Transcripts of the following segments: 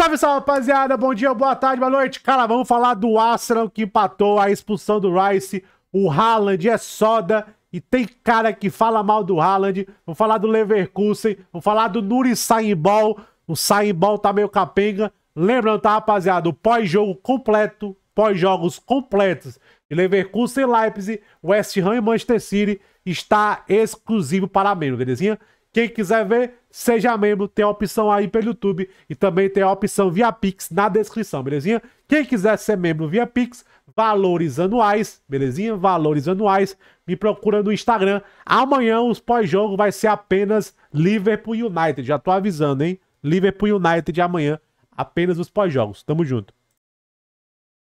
Salve, salve, rapaziada. Bom dia, boa tarde, boa noite. Cara, vamos falar do Arsenal que empatou a expulsão do Rice. O Haaland é soda e tem cara que fala mal do Haaland. Vamos falar do Leverkusen, vamos falar do Nuri Saimbol. O Saimbol tá meio capenga. Lembrando, tá, rapaziada, o pós-jogo completo, pós-jogos completos de Leverkusen, Leipzig, West Ham e Manchester City está exclusivo para membro, belezinha? Quem quiser ver, seja membro, tem a opção aí pelo YouTube e também tem a opção via Pix na descrição, belezinha? Quem quiser ser membro via Pix, valores anuais, belezinha? Valores anuais, me procura no Instagram. Amanhã os pós-jogo vai ser apenas Liverpool United, já tô avisando, hein? Liverpool United amanhã, apenas os pós-jogos. Tamo junto.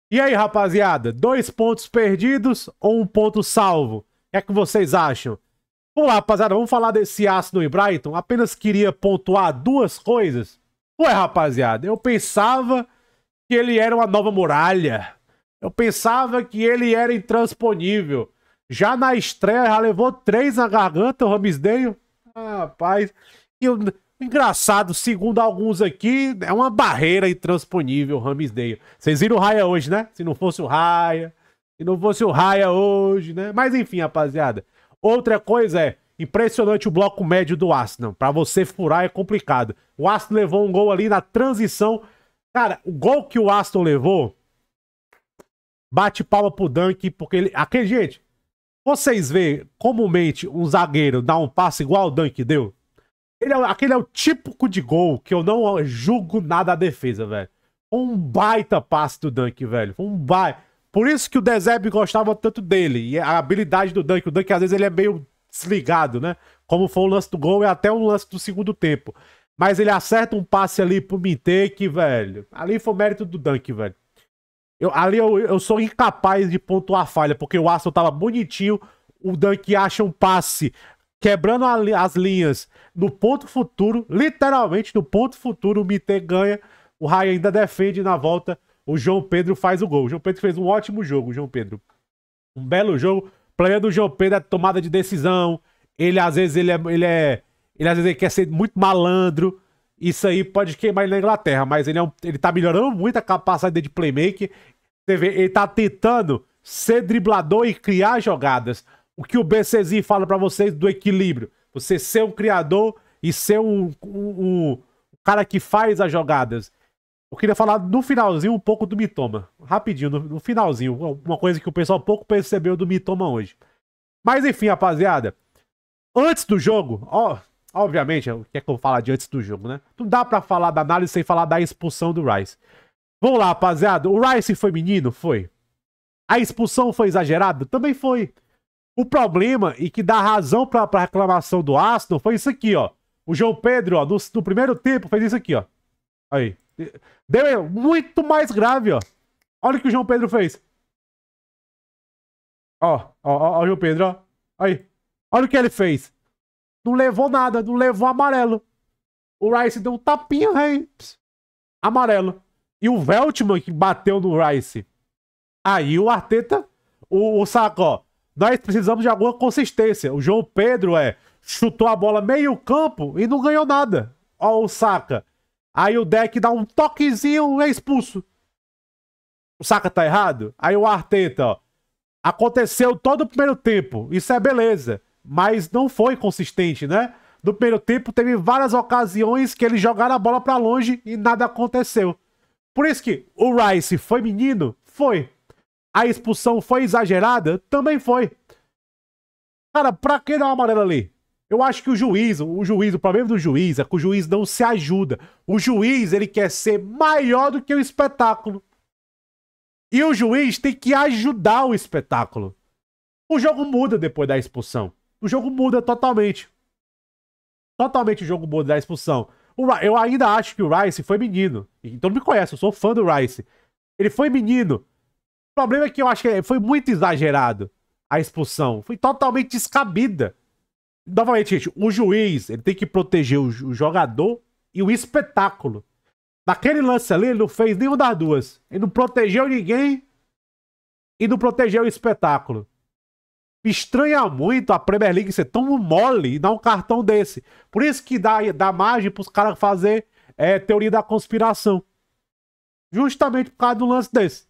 E aí, rapaziada? Dois pontos perdidos ou um ponto salvo? O que é que vocês acham? Vamos lá, rapaziada, vamos falar desse Arsenal e Brighton. Apenas queria pontuar duas coisas. Ué, rapaziada, eu pensava que ele era uma nova muralha. Eu pensava que ele era intransponível. Já na estreia, já levou três na garganta o Ramsdale. Ah, rapaz. E o engraçado, segundo alguns aqui, é uma barreira intransponível o Ramsdale. Vocês viram o Raia hoje, né? Se não fosse o Raia, se não fosse o Raia hoje, né? Mas enfim, rapaziada. Outra coisa é, impressionante o bloco médio do Arsenal. Para você furar é complicado. O Arsenal levou um gol ali na transição. Cara, o gol que o Aston levou, bate palma pro Dunk, porque ele... Aqui, gente, vocês veem comumente um zagueiro dar um passe igual o Dunk deu? Ele é, aquele é o típico de gol que eu não julgo nada a defesa, velho. Um baita passe do Dunk, velho. Um baita. Por isso que o Dezeb gostava tanto dele. E a habilidade do Dunk. O Dunk, às vezes, ele é meio desligado, né? Como foi o lance do gol e até o lance do segundo tempo. Mas ele acerta um passe ali pro Mintake, velho. Ali foi o mérito do Dunk, velho. Eu, ali eu, eu sou incapaz de pontuar a falha, porque o Aston tava bonitinho. O Dunk acha um passe quebrando a, as linhas no ponto futuro. Literalmente, no ponto futuro, o Mintake ganha. O Rai ainda defende na volta o João Pedro faz o gol. O João Pedro fez um ótimo jogo, João Pedro. Um belo jogo. O problema do João Pedro é tomada de decisão. Ele, às vezes, ele é, ele é. Ele às vezes ele quer ser muito malandro. Isso aí pode queimar ele na Inglaterra, mas ele, é um, ele tá melhorando muito a capacidade de playmaker. Você vê, ele tá tentando ser driblador e criar jogadas. O que o BCZ fala para vocês do equilíbrio. Você ser um criador e ser um, um, um cara que faz as jogadas. Eu queria falar no finalzinho um pouco do Mitoma. Rapidinho, no, no finalzinho. Uma coisa que o pessoal pouco percebeu do Mitoma hoje. Mas enfim, rapaziada. Antes do jogo, ó, obviamente, o que é que eu vou falar de antes do jogo, né? Não dá para falar da análise sem falar da expulsão do Rice. Vamos lá, rapaziada. O Rice foi menino? Foi. A expulsão foi exagerada? Também foi. O problema e que dá razão pra, pra reclamação do Aston foi isso aqui, ó. O João Pedro, ó, no, no primeiro tempo, fez isso aqui, ó. Aí. Deu muito mais grave, ó. Olha o que o João Pedro fez. Ó, ó, ó, ó o João Pedro, ó. Aí. Olha o que ele fez. Não levou nada, não levou amarelo. O Rice deu um tapinha, aí. amarelo. E o Veltman que bateu no Rice. Aí o Arteta, o, o saco, ó. Nós precisamos de alguma consistência. O João Pedro é chutou a bola meio campo e não ganhou nada. Ó, o saca. Aí o deck dá um toquezinho é expulso. O saca tá errado? Aí o Arteta, ó. Aconteceu todo o primeiro tempo. Isso é beleza. Mas não foi consistente, né? No primeiro tempo teve várias ocasiões que eles jogaram a bola para longe e nada aconteceu. Por isso que o Rice foi menino? Foi. A expulsão foi exagerada? Também foi. Cara, pra que dar uma amarela ali? Eu acho que o juiz, o juiz, o problema do juiz é que o juiz não se ajuda. O juiz, ele quer ser maior do que o espetáculo. E o juiz tem que ajudar o espetáculo. O jogo muda depois da expulsão. O jogo muda totalmente. Totalmente o jogo muda da expulsão. eu ainda acho que o Rice foi menino. Então me conhece, eu sou fã do Rice. Ele foi menino. O problema é que eu acho que foi muito exagerado a expulsão. Foi totalmente descabida. Novamente, gente, o juiz ele tem que proteger o, o jogador e o espetáculo. Naquele lance ali, ele não fez nenhuma das duas. Ele não protegeu ninguém e não protegeu o espetáculo. Me estranha muito a Premier League ser tão mole e dar um cartão desse. Por isso que dá, dá margem os caras fazer é, teoria da conspiração. Justamente por causa do lance desse.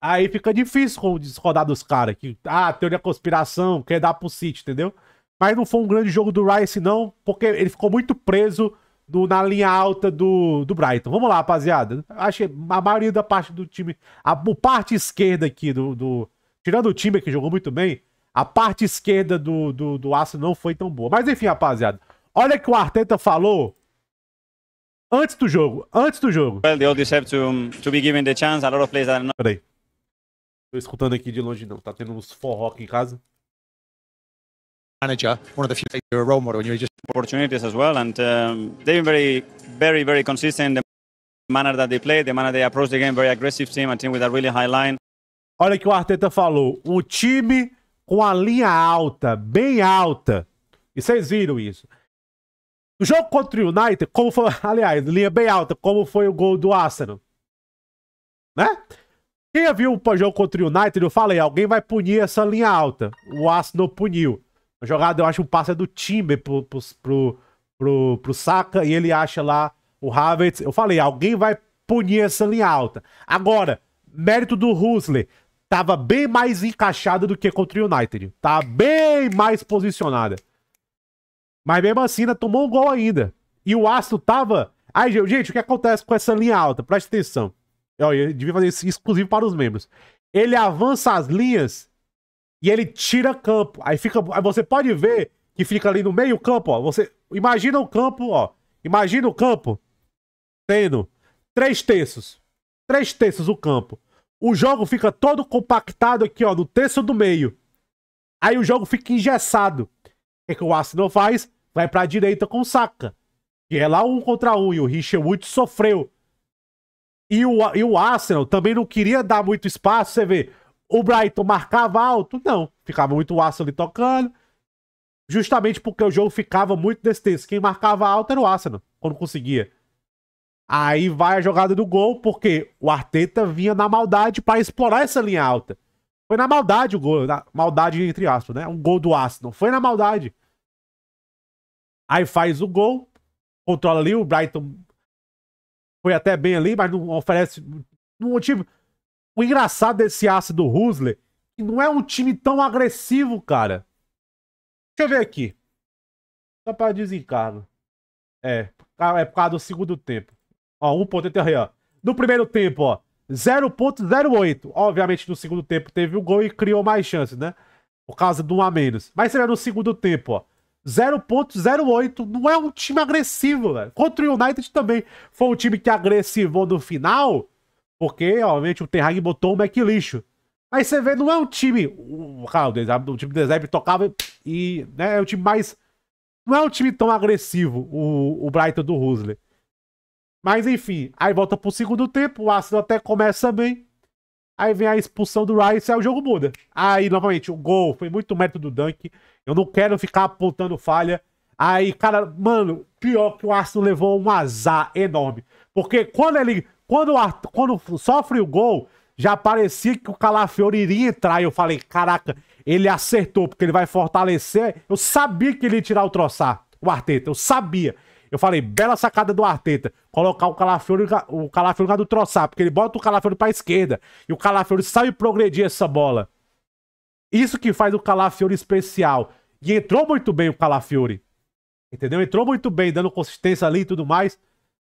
Aí fica difícil rodar dos caras. Que, ah, teoria conspiração, quer dar pro City, entendeu? Mas não foi um grande jogo do Rice, não, porque ele ficou muito preso no, na linha alta do, do Brighton. Vamos lá, rapaziada. Achei a maioria da parte do time. A, a parte esquerda aqui do, do. Tirando o time que jogou muito bem, a parte esquerda do, do, do Aço não foi tão boa. Mas enfim, rapaziada. Olha que o Arteta falou antes do jogo. Antes do jogo. Well, they all deserve to, to be given the chance. A lot of players that are not... Peraí. Tô escutando aqui de longe, não. Tá tendo uns forró aqui em casa. Manager, one of the few you're a role model and you're just opportunities as well. And um, they've been very, very, very consistent in the manner that they play, the manner they approach the game. Very aggressive team, a team with a really high line. Olha o que o Arteta falou. Um time com a linha alta, bem alta. E vocês viram isso. O jogo contra o United, como foi, aliás, linha bem alta, como foi o gol do Arsenal. Né? Quem já viu o jogo contra o United, eu falei, alguém vai punir essa linha alta. O Arsenal puniu. A jogada, eu acho, um passe é do Timber pro, pro, pro, pro, pro Saka e ele acha lá o Havertz. Eu falei, alguém vai punir essa linha alta. Agora, mérito do Rusley, Tava bem mais encaixada do que contra o United. Tá bem mais posicionada. Mas mesmo assim, ainda tomou um gol ainda. E o Aston tava... Aí, gente, o que acontece com essa linha alta? Presta atenção. Olha, eu devia fazer isso exclusivo para os membros. Ele avança as linhas e ele tira campo. Aí fica. Aí você pode ver que fica ali no meio campo, ó. Você imagina o campo, ó. Imagina o campo tendo três terços. Três terços o campo. O jogo fica todo compactado aqui, ó, no terço do meio. Aí o jogo fica engessado. O que, é que o Arsenal faz? Vai pra direita com o Saka. é lá um contra um. E o Richard Wood sofreu e o, e o Arsenal também não queria dar muito espaço. Você vê, o Brighton marcava alto? Não. Ficava muito o Arsenal ali tocando. Justamente porque o jogo ficava muito nesse texto. Quem marcava alto era o Arsenal, quando conseguia. Aí vai a jogada do gol, porque o Arteta vinha na maldade para explorar essa linha alta. Foi na maldade o gol, na maldade entre aspas, né? Um gol do Arsenal. Foi na maldade. Aí faz o gol, controla ali, o Brighton foi até bem ali, mas não oferece. Não, motivo o engraçado desse aço do Rusler que não é um time tão agressivo, cara. Deixa eu ver aqui. Só pra desencargo. É, é por causa do segundo tempo. Ó, 1.80 ó. No primeiro tempo, ó, 0.08. Obviamente, no segundo tempo teve o um gol e criou mais chances, né? Por causa do um a menos. Mas será é no segundo tempo, ó. 0.08. Não é um time agressivo, velho. Contra o United também foi um time que agressivou no final, porque, obviamente, o Terrag botou um Mac lixo. Mas você vê, não é um time. O, cara, o time do Desep tocava e. Né, é um time mais. Não é um time tão agressivo, o, o Brighton do Husley. Mas enfim, aí volta pro segundo tempo, o Arsenal até começa bem. Aí vem a expulsão do Rice, aí o jogo muda. Aí, novamente, o gol foi muito mérito do Dunk. Eu não quero ficar apontando falha. Aí, cara, mano, pior que o Arsenal levou um azar enorme. Porque quando ele. Quando, quando sofre o gol, já parecia que o Calafiori iria entrar. E eu falei, caraca, ele acertou, porque ele vai fortalecer. Eu sabia que ele ia tirar o troçar, o Arteta. Eu sabia. Eu falei, bela sacada do Arteta. Colocar o Calafiori, o Calafiori do Troçar, porque ele bota o Calafiori pra esquerda. E o Calafiori sabe progredir essa bola. Isso que faz o Calafiori especial. E entrou muito bem o Calafiori. Entendeu? Entrou muito bem, dando consistência ali e tudo mais.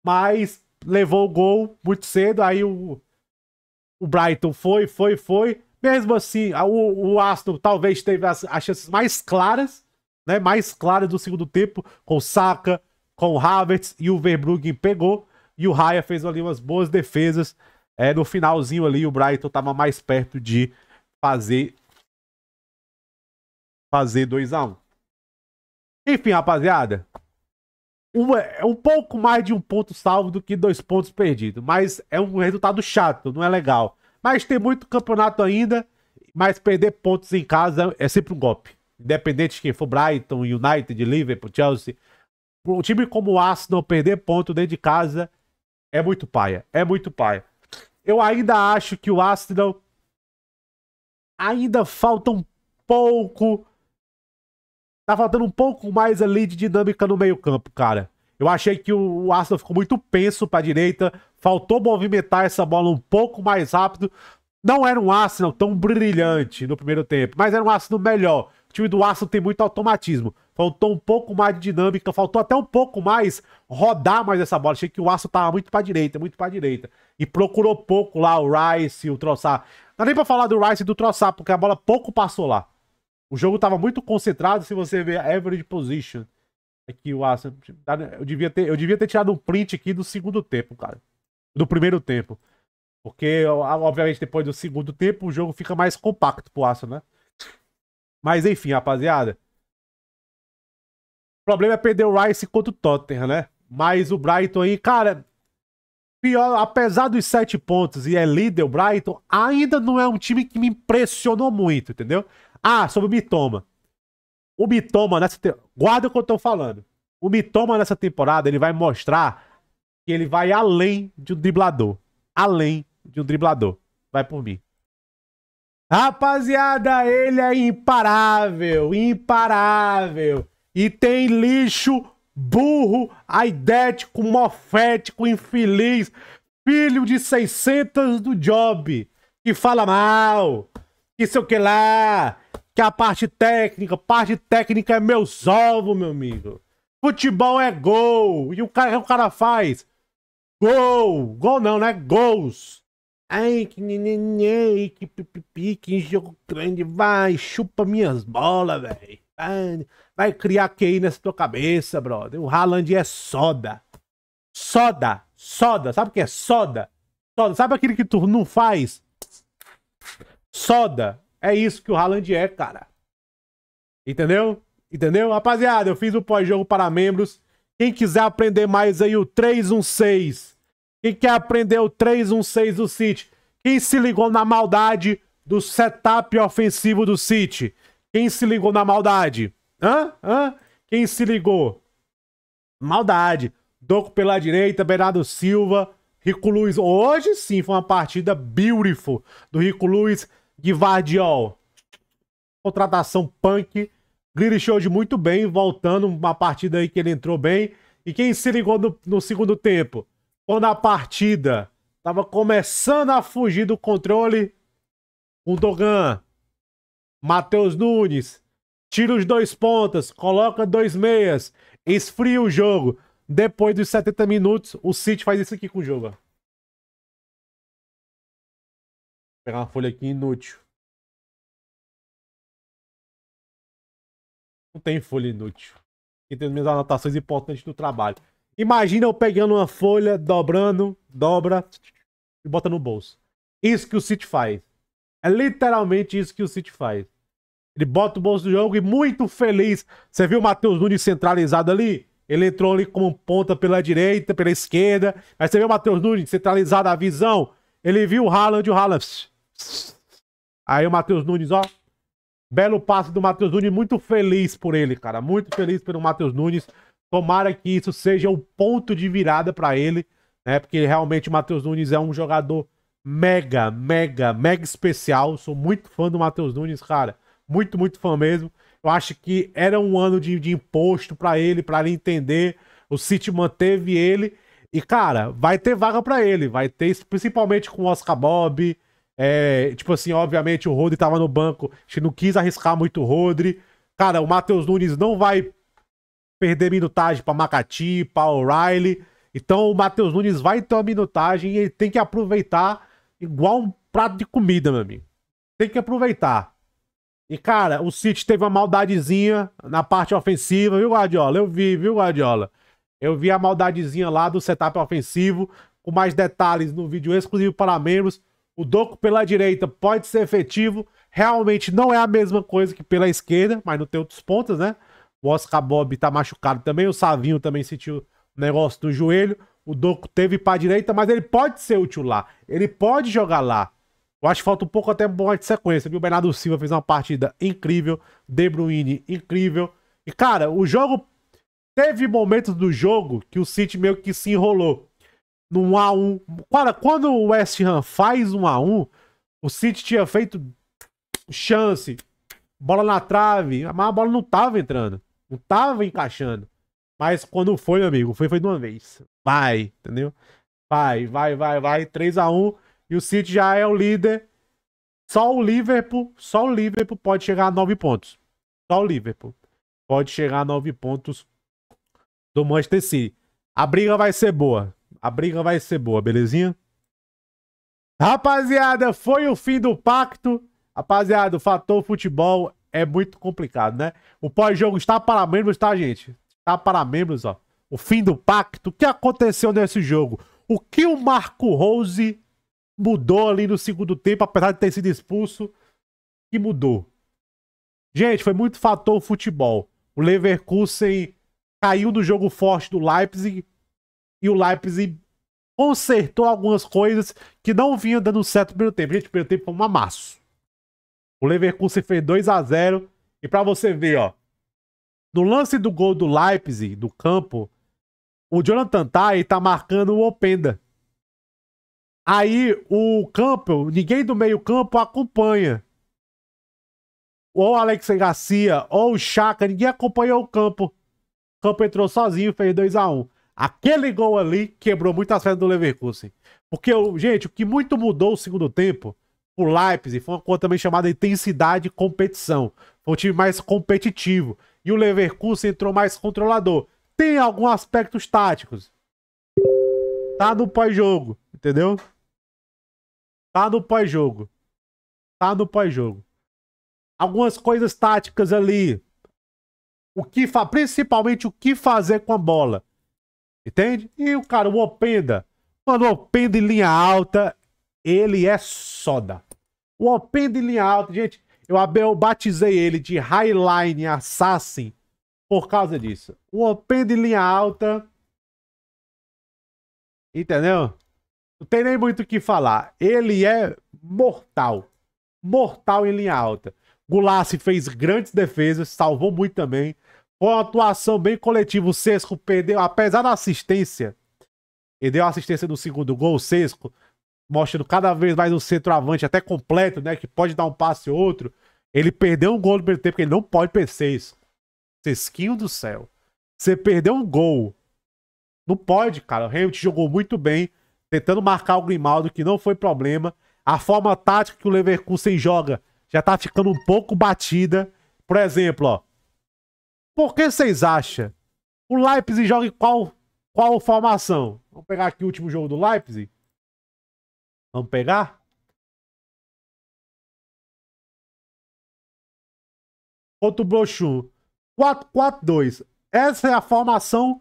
Mas levou o gol muito cedo. Aí o, o Brighton foi, foi, foi. Mesmo assim, o, o Aston talvez teve as, as chances mais claras, né? Mais claras do segundo tempo, com Saka, com o Havertz e o Verbruggen pegou. E o Raya fez ali umas boas defesas. É, no finalzinho ali, o Brighton estava mais perto de fazer fazer 2 a 1 um. Enfim, rapaziada. um é, é um pouco mais de um ponto salvo do que dois pontos perdidos. Mas é um resultado chato, não é legal. Mas tem muito campeonato ainda. Mas perder pontos em casa é sempre um golpe. Independente de quem for Brighton, United, Liverpool, Chelsea um time como o Arsenal perder ponto dentro de casa é muito paia. É muito paia. Eu ainda acho que o Arsenal ainda falta um pouco. Tá faltando um pouco mais ali de dinâmica no meio-campo, cara. Eu achei que o Arsenal ficou muito penso pra direita. Faltou movimentar essa bola um pouco mais rápido. Não era um Arsenal tão brilhante no primeiro tempo, mas era um Arsenal melhor. O time do Arsenal tem muito automatismo. Faltou um pouco mais de dinâmica, faltou até um pouco mais rodar mais essa bola. Achei que o Aço tava muito pra direita, muito pra direita. E procurou pouco lá o Rice, o Troçar. Não dá nem pra falar do Rice e do Troçar, porque a bola pouco passou lá. O jogo tava muito concentrado, se você ver a average position. Aqui é o Aço. Eu devia, ter, eu devia ter tirado um print aqui do segundo tempo, cara. Do primeiro tempo. Porque, obviamente, depois do segundo tempo, o jogo fica mais compacto pro Aço, né? Mas enfim, rapaziada problema é perder o Rice contra o Tottenham, né? Mas o Brighton aí, cara, pior, apesar dos sete pontos e é líder o Brighton, ainda não é um time que me impressionou muito, entendeu? Ah, sobre o Mitoma. O Mitoma nessa temporada. guarda o que eu tô falando. O Mitoma nessa temporada, ele vai mostrar que ele vai além de um driblador, além de um driblador. Vai por mim. Rapaziada, ele é imparável, imparável. E tem lixo burro, aidético, mofético, infeliz, filho de 600 do Job, que fala mal, que sei o que lá, que a parte técnica, parte técnica é meus ovos, meu amigo. Futebol é gol, e o cara, o cara faz gol, gol não, né? Gols. Ai, que nenenê, que pipipi, que jogo grande, vai, chupa minhas bolas, velho. Vai criar QI nessa tua cabeça, brother. O Haaland é soda. Soda. Soda. Sabe o que é soda? Soda. Sabe aquele que tu não faz? Soda. É isso que o Haaland é, cara. Entendeu? Entendeu? Rapaziada, eu fiz o pós-jogo para membros. Quem quiser aprender mais aí, o 316. Quem quer aprender o 316 do City? Quem se ligou na maldade do setup ofensivo do City? Quem se ligou na maldade? Hã? Hã? Quem se ligou? Maldade. Doco pela direita, Bernardo Silva, Rico Luiz. Hoje sim foi uma partida beautiful do Rico Luiz Guivardiol. Contratação punk. show de muito bem, voltando uma partida aí que ele entrou bem. E quem se ligou no, no segundo tempo? Quando a partida estava começando a fugir do controle, o Dogan, Matheus Nunes, tira os dois pontas, coloca dois meias, esfria o jogo. Depois dos 70 minutos, o City faz isso aqui com o jogo. Ó. Vou pegar uma folha aqui inútil. Não tem folha inútil. Aqui tem minhas anotações importantes do trabalho. Imagina eu pegando uma folha, dobrando, dobra e bota no bolso. Isso que o City faz. É literalmente isso que o City faz. Ele bota o bolso do jogo e muito feliz. Você viu o Matheus Nunes centralizado ali? Ele entrou ali como ponta pela direita, pela esquerda. Aí você viu o Matheus Nunes centralizado a visão. Ele viu o Haaland e o Haaland. Aí o Matheus Nunes, ó. Belo passo do Matheus Nunes. Muito feliz por ele, cara. Muito feliz pelo Matheus Nunes. Tomara que isso seja o um ponto de virada para ele, né? Porque realmente o Matheus Nunes é um jogador mega, mega, mega especial. Sou muito fã do Matheus Nunes, cara muito, muito fã mesmo. Eu acho que era um ano de, de imposto para ele, para ele entender. O City manteve ele. E, cara, vai ter vaga para ele. Vai ter, principalmente com o Oscar Bob. É, tipo assim, obviamente o Rodri tava no banco. A gente não quis arriscar muito o Rodri. Cara, o Matheus Nunes não vai perder minutagem para Macati, pra O'Reilly. Então o Matheus Nunes vai ter uma minutagem e ele tem que aproveitar igual um prato de comida, meu amigo. Tem que aproveitar. E, cara, o City teve uma maldadezinha na parte ofensiva, viu, Guardiola? Eu vi, viu, Guardiola? Eu vi a maldadezinha lá do setup ofensivo. Com mais detalhes no vídeo exclusivo para membros. O Doku pela direita pode ser efetivo. Realmente não é a mesma coisa que pela esquerda, mas não tem outros pontos, né? O Oscar Bob tá machucado também. O Savinho também sentiu o negócio do joelho. O Doku teve para direita, mas ele pode ser útil lá. Ele pode jogar lá. Eu acho que falta um pouco até boa de sequência, viu? O Bernardo Silva fez uma partida incrível, De Bruyne incrível. E, cara, o jogo. Teve momentos do jogo que o City meio que se enrolou. Num A1. Cara, quando o West Ham faz um A1, o City tinha feito chance, bola na trave, mas a bola não tava entrando. Não tava encaixando. Mas quando foi, meu amigo, foi, foi de uma vez. Vai, entendeu? Vai, vai, vai, vai. 3 a 1 e o City já é o líder. Só o Liverpool, só o Liverpool pode chegar a nove pontos. Só o Liverpool pode chegar a nove pontos do Manchester City. A briga vai ser boa. A briga vai ser boa, belezinha? Rapaziada, foi o fim do pacto. Rapaziada, o fator futebol é muito complicado, né? O pós-jogo está para membros, tá, gente? Está para membros, ó. O fim do pacto. O que aconteceu nesse jogo? O que o Marco Rose mudou ali no segundo tempo, apesar de ter sido expulso, que mudou. Gente, foi muito fator o futebol. O Leverkusen caiu no jogo forte do Leipzig e o Leipzig consertou algumas coisas que não vinham dando certo no primeiro tempo. Gente, o primeiro tempo foi um amasso. O Leverkusen fez 2 a 0 e para você ver, ó, no lance do gol do Leipzig, do campo, o Jonathan Tai tá marcando o Openda. Aí o Campbell, ninguém do meio-campo acompanha. Ou o Alex Garcia, ou o Chaka, ninguém acompanhou o campo. O campo entrou sozinho, fez 2 a 1 um. Aquele gol ali quebrou muitas pernas do Leverkusen. Porque, gente, o que muito mudou o segundo tempo o Leipzig foi uma coisa também chamada intensidade e competição. Foi um time mais competitivo. E o Leverkusen entrou mais controlador. Tem alguns aspectos táticos. Tá no pós-jogo, entendeu? Tá no pós-jogo. Tá no pós-jogo. Algumas coisas táticas ali. O que fa... Principalmente o que fazer com a bola. Entende? E o cara, o Openda. Mano, o Openda em linha alta, ele é soda. O Openda em linha alta, gente, eu, eu batizei ele de Highline Assassin por causa disso. O Openda em linha alta. Entendeu? Não tem nem muito o que falar. Ele é mortal. Mortal em linha alta. Gulassi fez grandes defesas, salvou muito também. Foi uma atuação bem coletiva. O Sesco perdeu, apesar da assistência, ele deu assistência no segundo gol, o Sesco, mostrando cada vez mais um centroavante, até completo, né? Que pode dar um passe ou outro. Ele perdeu um gol no primeiro tempo, porque ele não pode perder isso. Sesquinho do céu. Você perdeu um gol. Não pode, cara. O Hamilton jogou muito bem tentando marcar o Grimaldo, que não foi problema. A forma tática que o Leverkusen joga já tá ficando um pouco batida. Por exemplo, ó. Por que vocês acham? O Leipzig joga em qual, qual formação? Vamos pegar aqui o último jogo do Leipzig. Vamos pegar? Outro o Brochum. 4-4-2. Essa é a formação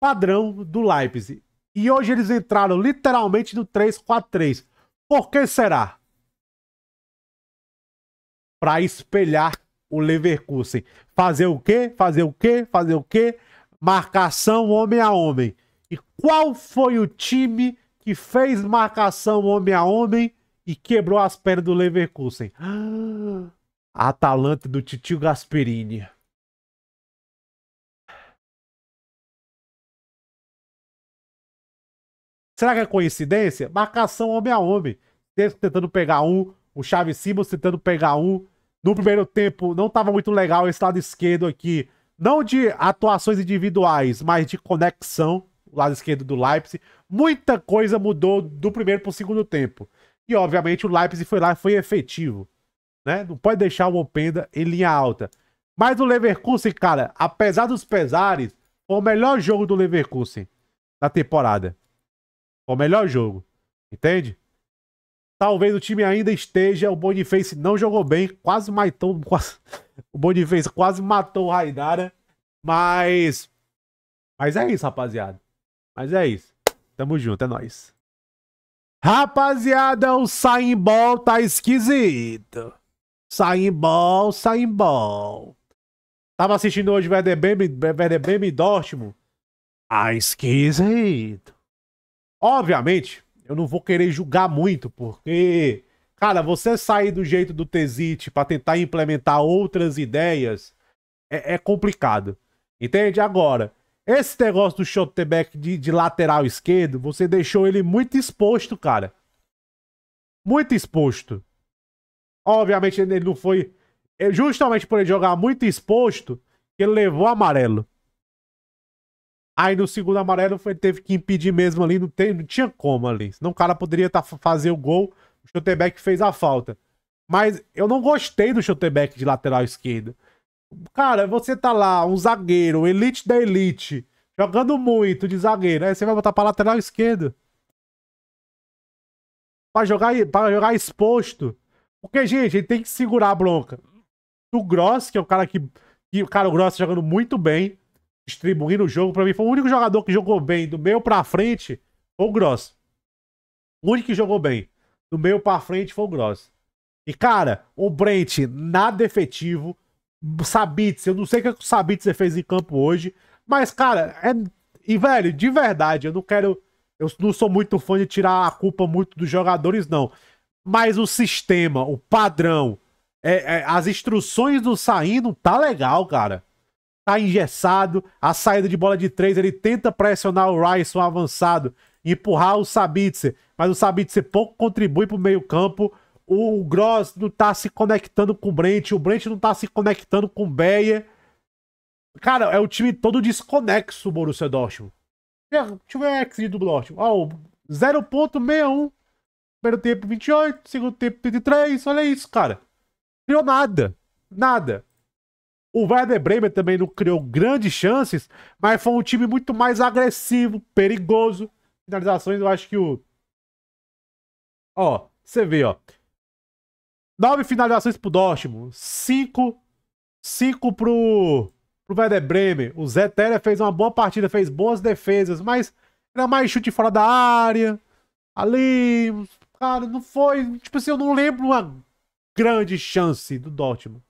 padrão do Leipzig. E hoje eles entraram literalmente no 3-4-3. Por que será? Para espelhar o Leverkusen. Fazer o quê? Fazer o quê? Fazer o quê? Marcação homem a homem. E qual foi o time que fez marcação homem a homem e quebrou as pernas do Leverkusen? Atalante do Titio Gasperini. Será que é coincidência? Marcação homem a homem. Sexto tentando pegar um, o Chave Simons tentando pegar um. No primeiro tempo, não estava muito legal esse lado esquerdo aqui. Não de atuações individuais, mas de conexão. O lado esquerdo do Leipzig. Muita coisa mudou do primeiro para o segundo tempo. E, obviamente, o Leipzig foi lá e foi efetivo. Né? Não pode deixar o Openda em linha alta. Mas o Leverkusen, cara, apesar dos pesares, foi o melhor jogo do Leverkusen na temporada. Foi o melhor jogo. Entende? Talvez o time ainda esteja. O Boniface não jogou bem. Quase matou. Quase, o Boniface quase matou o Raidara. Mas. Mas é isso, rapaziada. Mas é isso. Tamo junto, é nóis. Rapaziada, o Ball tá esquisito. Saimbol, Ball. Tava assistindo hoje o Bremen, Werder Bremen e Dortmund. Ah, esquisito. Obviamente, eu não vou querer julgar muito, porque, cara, você sair do jeito do Tesite para tentar implementar outras ideias é, é, complicado. Entende? Agora, esse negócio do shotback de, de lateral esquerdo, você deixou ele muito exposto, cara. Muito exposto. Obviamente, ele não foi. É, justamente por ele jogar muito exposto, que ele levou amarelo. Aí no segundo amarelo foi, teve que impedir mesmo ali, não, tem, não tinha como ali. Senão o cara poderia tá, fazer o gol, o Schutebeck fez a falta. Mas eu não gostei do Schutebeck de lateral esquerdo. Cara, você tá lá, um zagueiro, elite da elite, jogando muito de zagueiro, aí você vai botar pra lateral esquerdo. Pra jogar, pra jogar exposto. Porque, gente, ele tem que segurar a bronca. O Gross, que é o cara que. que cara, o Gross jogando muito bem distribuindo o jogo para mim. Foi o único jogador que jogou bem do meio para frente foi o Gross. O único que jogou bem do meio para frente foi o Gross. E cara, o Brent nada efetivo. Sabitz, eu não sei o que o Sabitz fez em campo hoje, mas cara, é e velho, de verdade, eu não quero eu não sou muito fã de tirar a culpa muito dos jogadores não. Mas o sistema, o padrão, é, é, as instruções do saindo tá legal, cara tá engessado. A saída de bola de três, ele tenta pressionar o um avançado, empurrar o Sabitzer, mas o Sabitzer pouco contribui para o meio-campo. O Gross não tá se conectando com o Brent, o Brent não tá se conectando com o Beyer. Cara, é o time todo desconexo, o Borussia Dortmund. Deixa eu ver o XG do Dortmund. Ó, 0.61. Primeiro tempo 28, segundo tempo 33, Olha isso, cara. Criou nada. Nada. O Werder Bremen também não criou grandes chances, mas foi um time muito mais agressivo, perigoso. Finalizações, eu acho que o. Ó, você vê, ó. Nove finalizações pro Dortmund, cinco, cinco pro, pro Werder Bremen. O Zé Teller fez uma boa partida, fez boas defesas, mas era mais chute fora da área. Ali, cara, não foi. Tipo assim, eu não lembro uma grande chance do Dortmund.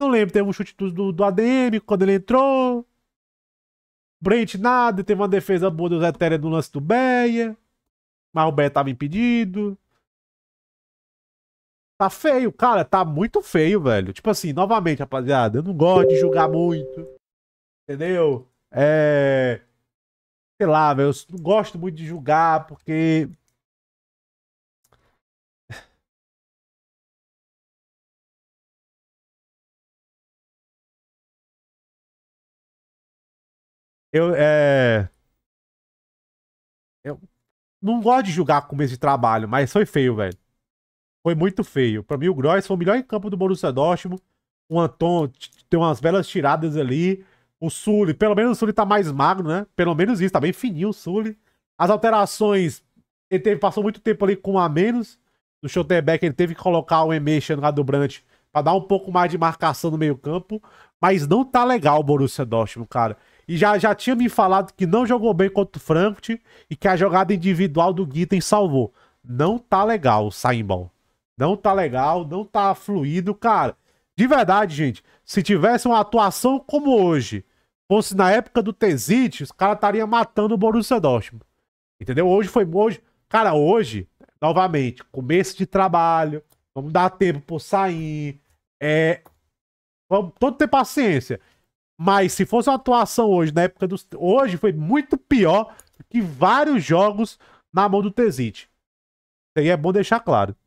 Não lembro, teve um chute do, do, do ADM quando ele entrou. Brent nada, teve uma defesa boa do Téria no lance do Beia. Mas o Beia tava impedido. Tá feio, cara, tá muito feio, velho. Tipo assim, novamente, rapaziada, eu não gosto de julgar muito. Entendeu? É. Sei lá, velho, eu não gosto muito de julgar porque Eu, é... Eu não gosto de julgar começo de trabalho, mas foi feio, velho. Foi muito feio. Pra mim, o Gross foi o melhor em campo do Borussia Dortmund. O Anton tem umas belas tiradas ali. O Sully, pelo menos o Sully tá mais magro, né? Pelo menos isso, tá bem fininho o Sully. As alterações, ele teve, passou muito tempo ali com um a menos. No Schotterbeck, ele teve que colocar o Emeixa no lado do Brandt pra dar um pouco mais de marcação no meio campo. Mas não tá legal o Borussia Dortmund, cara e já, já tinha me falado que não jogou bem contra o Frankfurt e que a jogada individual do Gitten salvou. Não tá legal, Saimbal. Não tá legal, não tá fluido, cara. De verdade, gente, se tivesse uma atuação como hoje, fosse na época do Tezit, os caras estariam matando o Borussia Dortmund. Entendeu? Hoje foi hoje. Cara, hoje, novamente, começo de trabalho, vamos dar tempo pro sair. É, vamos todo ter paciência. Mas se fosse uma atuação hoje, na época dos. Hoje foi muito pior que vários jogos na mão do Tezit. E é bom deixar claro.